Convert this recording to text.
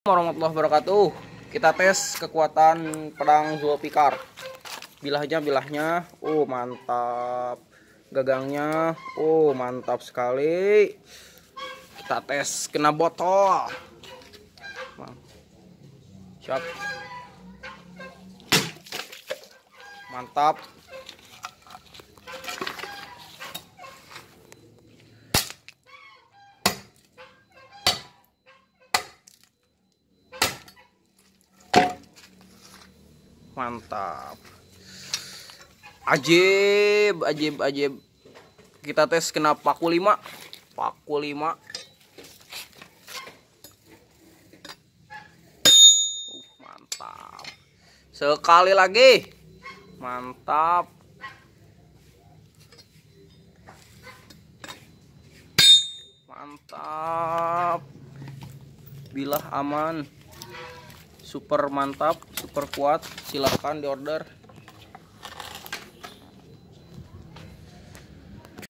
warahmatullahi wabarakatuh kita tes kekuatan pedang Zulfikar bilahnya bilahnya oh mantap gagangnya oh mantap sekali kita tes kena botol siap mantap mantap ajib ajib ajib kita tes kena paku 5 paku 5 uh, mantap sekali lagi mantap mantap bilah aman super mantap super kuat silahkan diorder